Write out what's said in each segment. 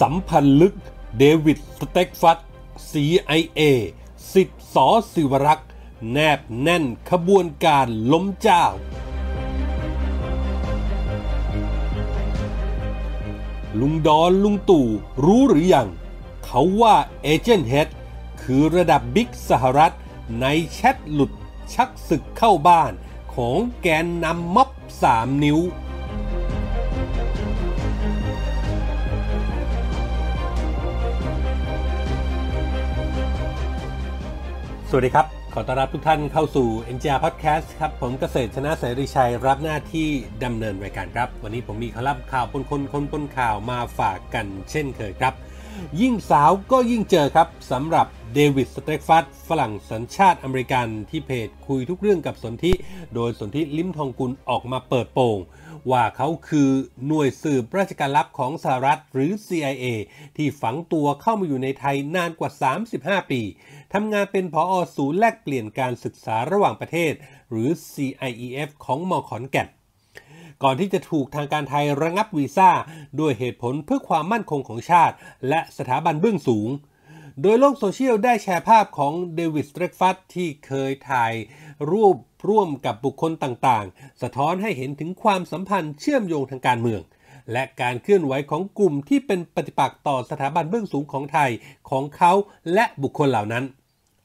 สัมพันธ์ลึกเดวิดสเต็กฟัต CIA สิบสิสอสิวรักษ์ แนบแน่นขบวนการล้มเจ้า ลุงดอนลุงตู่รู้หรือยังเขาว่าเอเจนต์เฮดคือระดับบิ๊กสหรัฐในแชทหลุดชักศึกเข้าบ้านของแกนนำม็อบสามนิ้วสวัสดีครับ ขอต้อนรับทุกท่านเข้าสู่ NGR Podcast ครับ ผมเกษตรชนะเสรีชัยรับหน้าที่ดำเนินรายการครับ วันนี้ผมมีขลับข่าวปนคนคนปนข่าวมาฝากกันเช่นเคยครับ ยิ่งสาวก็ยิ่งเจอครับสำหรับเดวิดสเตรกฟัตฝรั่งสัญชาติอเมริกันที่เพจคุยทุกเรื่องกับสนธิโดยสนธิลิ้มทองกุลออกมาเปิดโปงว่าเขาคือหน่วยสืบราชการลับของสหรัฐหรือ CIA ที่ฝังตัวเข้ามาอยู่ในไทยนานกว่า 35 ปีทำงานเป็นผอศูนย์แลกเปลี่ยนการศึกษาระหว่างประเทศหรือ CIEF ของมอขอนแก่นก่อนที่จะถูกทางการไทยระงับวีซ่า ด้วยเหตุผลเพื่อความมั่นคงของชาติ และสถาบันเบื้องสูงโดยโลกโซเชียลได้แชร์ภาพของเดวิดสเตรฟัตที่เคยถ่ายรูปร่วมกับบุคคลต่างๆ สะท้อนให้เห็นถึงความสัมพันธ์เชื่อมโยงทางการเมือง และการเคลื่อนไหวของกลุ่มที่เป็นปฏิปักษ์ต่อสถาบันเบื้องสูงของไทยของเขาและบุคคลเหล่านั้น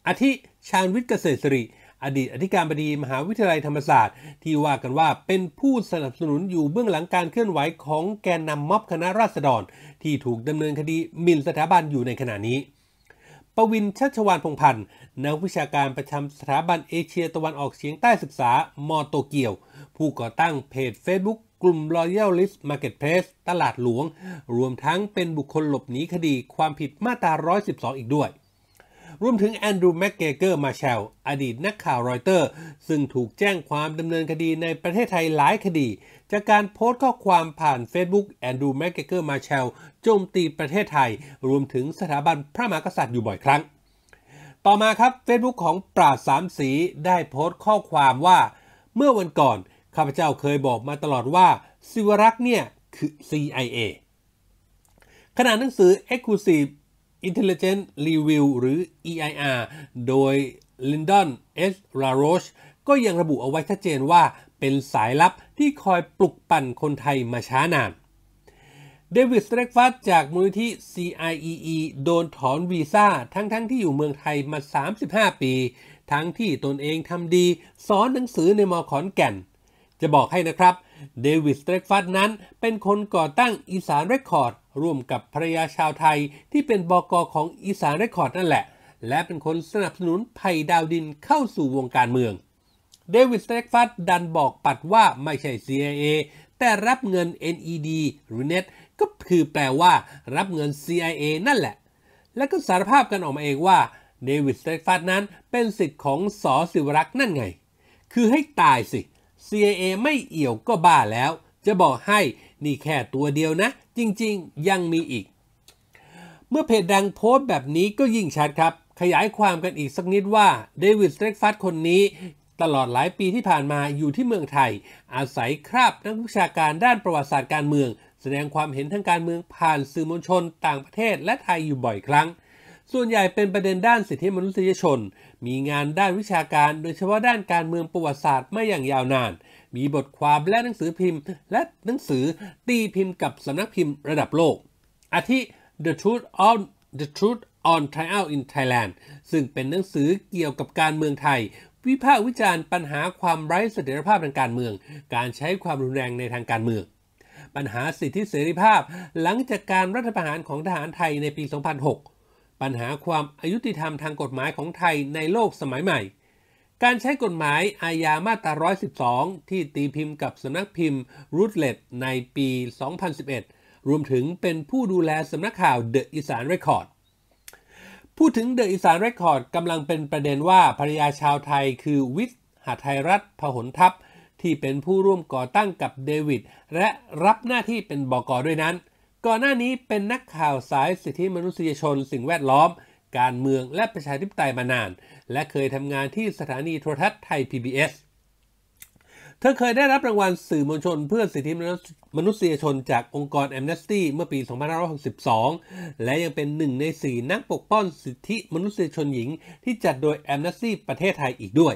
อาทิชาญวิทย์เกษตรสิริ อดีตอธิการบดีมหาวิทยาลัยธรรมศาสตร์ที่ว่ากันว่าเป็นผู้สนับสนุนอยู่เบื้องหลังการเคลื่อนไหวของแกนนำม็อบคณะราษฎร ที่ถูกดำเนินคดีหมิ่นสถาบันอยู่ในขณะนี้ประวินชัชวานพงพันธ์ นักวิชาการประจำสถาบันเอเชียตะวันออกเฉียงใต้ศึกษามอโตเกียว ผู้ก่อตั้งเพจ Facebook กลุ่ม Royal List Marketplace ตลาดหลวง รวมทั้งเป็นบุคคลหลบหนีคดีความผิดมาตรา112 อีกด้วยรวมถึง แอนดรูว์แมกเกเกอร์ มาแชล อดีตนักข่าวรอยเตอร์ ซึ่งถูกแจ้งความดำเนินคดีในประเทศไทยหลายคดี จากการโพสต์ข้อความผ่าน Facebook แอนดรูว์แมกเกเกอร์ มาแชลโจมตีประเทศไทย รวมถึงสถาบันพระมหากษัตริย์อยู่บ่อยครั้ง ต่อมาครับ Facebook ของปราสามสีได้โพสต์ข้อความว่า เมื่อวันก่อนข้าพเจ้าเคยบอกมาตลอดว่าสิวรักษ์เนี่ยคือ CIA ขณะหนังสือ Exclusive Intelligent Review หรือ EIR โดย Lyndon S. LaRoche ก็ยังระบุเอาไว้ชัดเจนว่าเป็นสายลับที่คอยปลุกปั่นคนไทยมาช้านาน เดวิดสเตรกฟัสจากมูลนิธิ CIEE โดนถอนวีซ่าทั้งๆทที่อยู่เมืองไทยมา 35 ปี ทั้งที่ตนเองทำดี สอนหนังสือในมอขอนแก่น จะบอกให้นะครับเดวิดสเตรกฟัตนั้น เป็นคนก่อตั้งอีสานเรคคอร์ดร่วมกับภรยาชาวไทย ที่เป็นบอกอของอีสานเรคคอร์ดนั่นแหละ และเป็นคนสนับสนุนไั่ดาวดินเข้าสู่วงการเมืองเดวิดสเตรกฟัตดันบอกปัดว่าไม่ใช่ CIA แต่รับเงิน NED หรือ NET ก็คือแปลว่ารับเงิน CIA นั่นแหละ และก็สารภาพกันออกมาเองว่าเดวิดสเตรกฟัตนั้น เป็นสิทธิ์ของสอสิวรักษ์นั่นไง คือให้ตายสิ CIA ไม่เอี่ยวก็บ้าแล้ว จะบอกให้ นี่แค่ตัวเดียวนะ จริง ๆ ยังมีอีก เมื่อเพจดังโพสต์แบบนี้ก็ยิ่งชัดครับ ขยายความกันอีกสักนิดว่าเดวิดสเตรกฟัตคนนี้ ตลอดหลายปีที่ผ่านมาอยู่ที่เมืองไทย อาศัยคราบนักวิชาการด้านประวัติศาสตร์การเมือง แสดงความเห็นทางการเมืองผ่านสื่อมวลชนต่างประเทศและไทยอยู่บ่อยครั้งส่วนใหญ่เป็นประเด็นด้านสิทธิมนุษยชน มีงานด้านวิชาการโดยเฉพาะด้านการเมืองประวัติศาสตร์มาอย่างยาวนาน มีบทความและหนังสือพิมพ์และหนังสือตีพิมพ์กับสำนักพิมพ์ระดับโลก อาทิ The Truth on The Truth on Trial in Thailand ซึ่งเป็นหนังสือเกี่ยวกับการเมืองไทย วิพากษ์วิจารณ์ ปัญหาความไร้เสถียรภาพทางการเมือง การใช้ความรุนแรงในทางการเมือง ปัญหาสิทธิเสรีภาพหลังจากการรัฐประหารของทหารไทยในปี 2006ปัญหาความอายุติธรรมทางกฎหมายของไทยในโลกสมัยใหม่ การใช้กฎหมายอาญามาตรา 112 ที่ตีพิมพ์กับสำนักพิมพ์รูทเลตในปี 2011 รวมถึงเป็นผู้ดูแลสำนักข่าวเดอะอีสานเรคคอร์ด พูดถึงเดอะอีสานเรคคอร์ดกำลังเป็นประเด็นว่าภรรยาชาวไทยคือวิทย์หาไทยรัฐพหลทัพ ที่เป็นผู้ร่วมก่อตั้งกับเดวิดและรับหน้าที่เป็นบอกอด้วยนั้นก่อนหน้านี้เป็นนักข่าวสายสิทธิมนุษยชนสิ่งแวดล้อม การเมืองและประชาธิปไตยมานาน และเคยทำงานที่สถานีโทรทัศน์ไทย PBS เธอเคยได้รับรางวัลสื่อมวลชนเพื่อสิทธิมนุษยชนจากองค์กรแอมเนสตี้เมื่อปี 2562 และยังเป็นหนึ่งในสี่นักปกป้องสิทธิมนุษยชนหญิงที่จัดโดยแอมเนสตี้ประเทศไทยอีกด้วย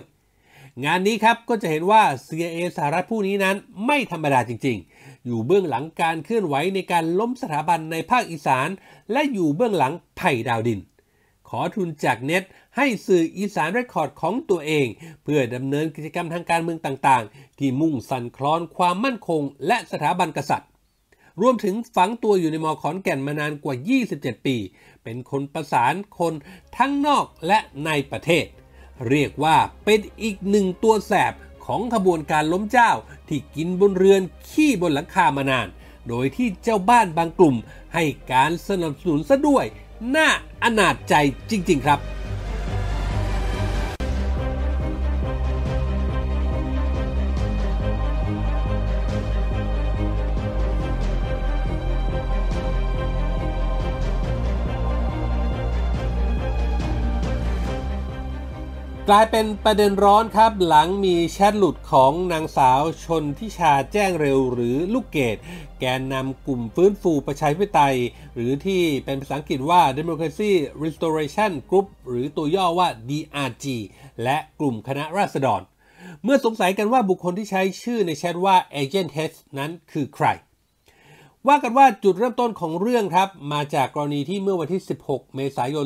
งานนี้ครับก็จะเห็นว่า CIA สหรัฐผู้นี้นั้นไม่ธรรมดาจริงอยู่เบื้องหลังการเคลื่อนไหวในการล้มสถาบันในภาคอีสาน และอยู่เบื้องหลังไผ่ดาวดิน ขอทุนจากเน็ตให้สื่ออีสานเรคคอร์ดของตัวเอง เพื่อดำเนินกิจกรรมทางการเมืองต่างๆ ที่มุ่งสั่นคลอนความมั่นคง และสถาบันกษัตริย์รวมถึงฝังตัวอยู่ในมอขอนแก่นมานานกว่า 27 ปี เป็นคนประสานคนทั้งนอกและในประเทศ เรียกว่าเป็นอีกหนึ่งตัวแสบของขบวนการล้มเจ้าที่กินบนเรือนขี้บนหลังคามานาน โดยที่เจ้าบ้านบางกลุ่มให้การสนับสนุนซะด้วยน่าอนาจใจจริง ๆครับกลายเป็นประเด็นร้อนครับ หลังมีแชทหลุดของนางสาวชนทิชาแจ้งเร็วหรือลูกเกดแกนนำกลุ่มฟื้นฟูประชาธิปไตยหรือที่เป็นภาษาอังกฤษว่า Democracy Restoration Group หรือตัวย่อว่า DRG และกลุ่มคณะราษฎร เมื่อสงสัยกันว่าบุคคลที่ใช้ชื่อในแชทว่า Agent H นั้นคือใครว่ากันว่าจุดเริ่มต้นของเรื่องครับ มาจากกรณีที่เมื่อวันที่ 16 เมษายน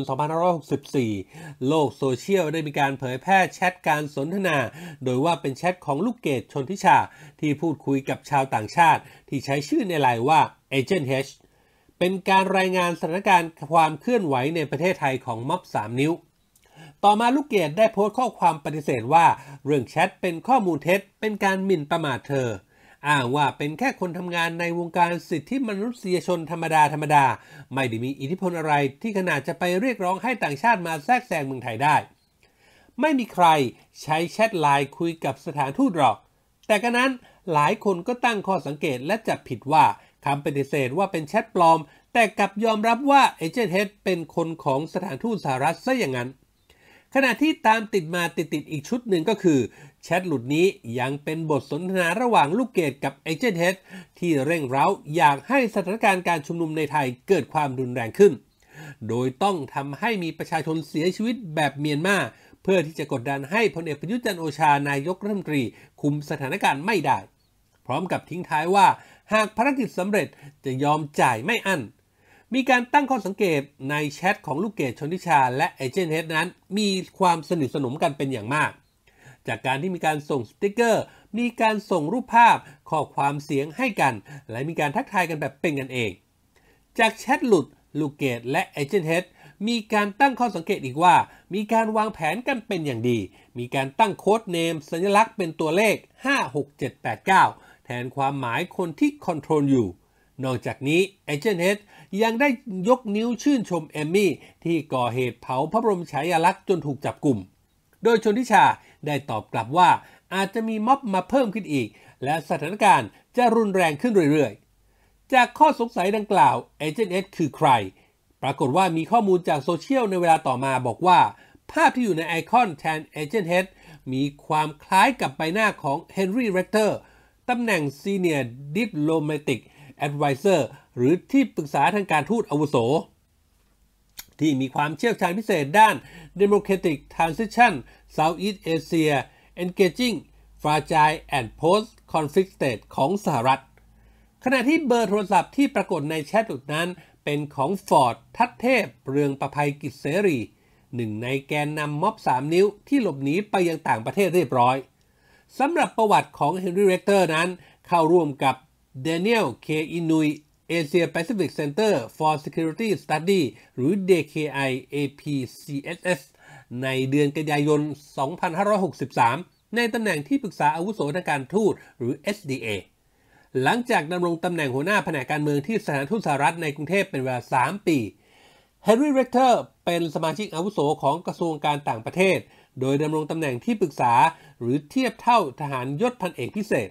2564 โลกโซเชียลได้มีการเผยแพร่แชทการสนทนา โดยว่าเป็นแชทของลูกเกดชนทิชาที่พูดคุยกับชาวต่างชาติ ที่ใช้ชื่อในไลน์ว่า Agent H เป็นการรายงานสถานการณ์ความเคลื่อนไหวในประเทศไทยของม็อบ3นิ้ว ต่อมาลูกเกดได้โพสต์ข้อความปฏิเสธว่าเรื่องแชทเป็นข้อมูลเท็จ เป็นการหมิ่นประมาทเธอ้างว่าเป็นแค่คนทำงานในวงการสิทธิมนุษยชนธรรมดาธรรมดา ไม่ได้มีอิทธิพลอะไรที่ขนาดจะไปเรียกร้องให้ต่างชาติมาแทรกแซงเมืองไทยได้ ไม่มีใครใช้แชทไลน์คุยกับสถานทูตหรอก แต่กะนั้นหลายคนก็ตั้งข้อสังเกตและจับผิดว่าคำปฏิเสธว่าเป็นแชทปลอม แต่กลับยอมรับว่าเอเจนต์เฮดเป็นคนของสถานทูตสหรัฐซะอย่างนั้น ขณะที่ตามติดมาติดติดอีกชุดหนึ่งก็คือแชทหลุดนี้ยังเป็นบทสนทนาระหว่างลูกเกดกับเอเจนต์เฮดที่เร่งเร้าอยากให้สถานการณ์การชุมนุมในไทยเกิดความรุนแรงขึ้น โดยต้องทำให้มีประชาชนเสียชีวิตแบบเมียนมาเพื่อที่จะกดดันให้พลเอกประยุทธ์จันโอชานายกรัฐมนตรีคุมสถานการณ์ไม่ได้ พร้อมกับทิ้งท้ายว่า หากภารกิจสำเร็จจะยอมจ่ายไม่อั้น มีการตั้งข้อสังเกตในแชทของลูกเกดชนทิชาและเอเจนต์เฮดนั้น มีความสนิทสนมกันเป็นอย่างมากจากการที่มีการส่งสติกเกอร์ มีการส่งรูปภาพ ข้อความเสียงให้กัน และมีการทักทายกันแบบเป็นกันเอง จากแชทหลุด ลูกเกตและเอเจนต์เฮดมีการตั้งข้อสังเกตอีกว่า มีการวางแผนกันเป็นอย่างดี มีการตั้งโค้ดเนมสัญลักษณ์เป็นตัวเลข 56789 แทนความหมายคนที่คอนโทรลอยู่ นอกจากนี้เอเจนต์เฮดยังได้ยกนิ้วชื่นชมเอมมี่ที่ก่อเหตุเผาพระบรมฉายาลักษณ์จนถูกจับกลุ่ม โดยชนทิชาได้ตอบกลับว่าอาจจะมีม็อบมาเพิ่มขึ้นอีก และสถานการณ์จะรุนแรงขึ้นเรื่อยๆ จากข้อสงสัยดังกล่าวเอเจนต์เอคือใคร ปรากฏว่ามีข้อมูลจากโซเชียลในเวลาต่อมาบอกว่า ภาพที่อยู่ในไอคอนแทนเอเจนต์เอมีความคล้ายกับใบหน้าของเฮนรี่เรตเตอร์ตำแหน่งซีเนียร์ดิปโลมติกแอดไวเซอร์หรือที่ปรึกษาทางการทูตอาวุโสที่มีความเชี่ยวชาญพิเศษด้าน Democratic Transition Southeast Asia Engaging Fragile and Post-Conflict State ของสหรัฐ ขณะที่เบอร์โทรศัพท์ที่ปรากฏในแชทุดนั้นเป็นของฟอร์ดทัตเทพเรืองประภัยกิจเสรีหนึ่งในแกนนำม็อบ3นิ้วที่หลบหนีไปยังต่างประเทศเรียบร้อยสำหรับประวัติของเฮนรี่เรกเตอร์นั้นเข้าร่วมกับเดเนเอลเคอินุยเเอชียแปซิฟิกเซ็นเตอร์ for Security Study หรือ DKI APCSS ในเดือนกันยายน 2563 ในตำแหน่งที่ปรึกษาอาวุโสทางการทูตหรือ SDA หลังจากดำรงตำแหน่งหัวหน้าแผนการเมืองที่สถานทูตสหรัฐในกรุงเทพเป็นเวลา 3 ปีเฮนรี่เรกเตอร์เป็นสมาชิกอาวุโสของกระทรวงการต่างประเทศ โดยดำรงตำแหน่งที่ปรึกษาหรือเทียบเท่าทหารยศพันเอกพิเศษ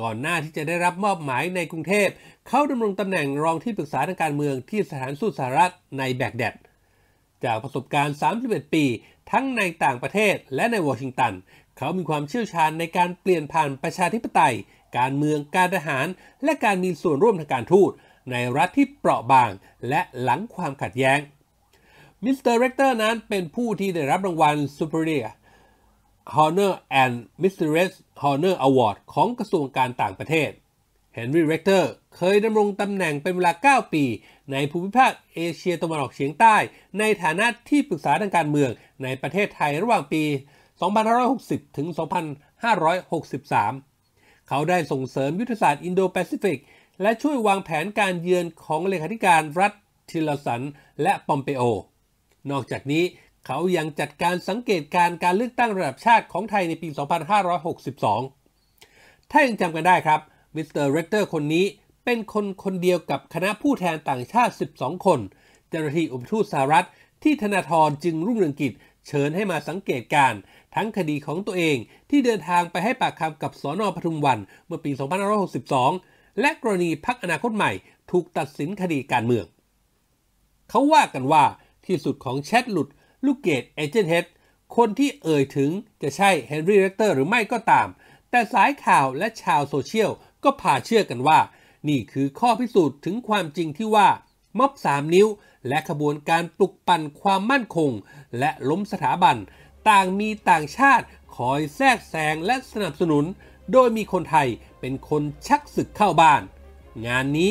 ก่อนหน้าที่จะได้รับมอบหมายในกรุงเทพเขาดำรงตำแหน่งรองที่ปรึกษาทางการเมืองที่สถานสูตสหรัฐในแบกแดด จากประสบการณ์ 31 ปี ทั้งในต่างประเทศและในวอชิงตัน เขามีความเชี่ยวชาญในการเปลี่ยนผ่านประชาธิปไตย การเมืองการทหารและการมีส่วนร่วมทางการทูต ในรัฐที่เปราะบางและหลังความขัดแย้ง มิสเตอร์เรกเตอร์นั้นเป็นผู้ที่ได้รับรางวัลซูเปอร์เรีย Honor and Mistress Honor Award ของกระทรวงการต่างประเทศเฮนรี่เรกเตอร์เคยดำรงตำแหน่งเป็นเวลา 9 ปี ในภูมิภาคเอเชียตะวันออกเฉียงใต้ ในฐานะที่ปรึกษาทางการเมือง ในประเทศไทยระหว่างปี 2560 ถึง 2563 เขาได้ส่งเสริมยุทธศาสตร์อินโดแปซิฟิก และช่วยวางแผนการเยือนของเลขาธิการรัฐ ทิลสันและปอมเปโอ นอกจากนี้เขายังจัดการสังเกตการการเลือกตั้งระดับชาติของไทยในปี 2562ถ้ายังจำกันได้ครับ มิสเตอร์เรเตอร์คนนี้เป็นคนคนเดียวกับคณะผู้แทนต่างชาติ 12 คน เจ้าหน้าที่อุปทูตสหรัฐที่ธนาธรจึงรุ่งเรืองกิจเชิญให้มาสังเกตการ ทั้งคดีของตัวเองที่เดินทางไปให้ปากคำกับสอนอปทุมวันเมื่อปี2562 และกรณีพักอนาคตใหม่ถูกตัดสินคดีการเมือง เขาว่ากันว่าที่สุดของแชทหลุดลูกเกดเอเจนต์เฮดคนที่เอ่ยถึงจะใช่เฮนรี่เรคเตอร์หรือไม่ก็ตาม แต่สายข่าวและชาวโซเชียลก็พาเชื่อกันว่า นี่คือข้อพิสูจน์ถึงความจริงที่ว่าม็อบสามนิ้วและขบวนการปลุกปั่นความมั่นคง และล้มสถาบันต่างมีต่างชาติคอยแทรกแซงและสนับสนุน โดยมีคนไทยเป็นคนชักศึกเข้าบ้าน งานนี้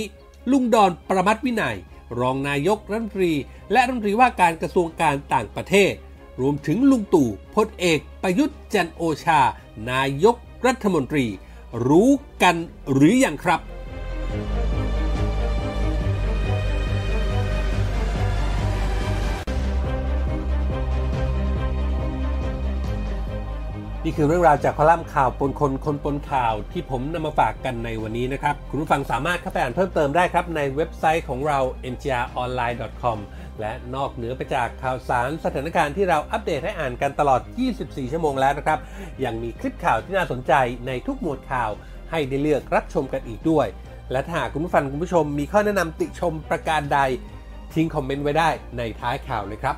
ลุงดอนประมัดวินัยรองนายกรัฐมนตรี และรัฐมนตรีว่าการกระทรวงการต่างประเทศ รวมถึงลุงตู่พลเอกประยุทธ์จันโอชา นายกรัฐมนตรี รู้กันหรือยังครับนี่คือเรื่องราวจากคอลัมน์ข่าวปนคนคนปนข่าวที่ผมนำมาฝากกันในวันนี้นะครับ คุณผู้ฟังสามารถเข้าไปอ่านเพิ่มเติมได้ครับ ในเว็บไซต์ของเรา n g r o n l i n e c o m และนอกเหนือไปจากข่าวสารสถานการณ์ที่เราอัปเดตให้อ่านกันตลอด 24 ชั่วโมงแล้วนะครับ ยังมีคลิปข่าวที่น่าสนใจในทุกหมวดข่าวให้ได้เลือกรับชมกันอีกด้วย และถ้าหากคุณผู้ฟังคุณผู้ชมมีข้อแนะนำติชมประการใดทิ้งคอมเมนต์ไว้ได้ในท้ายข่าวเลยครับ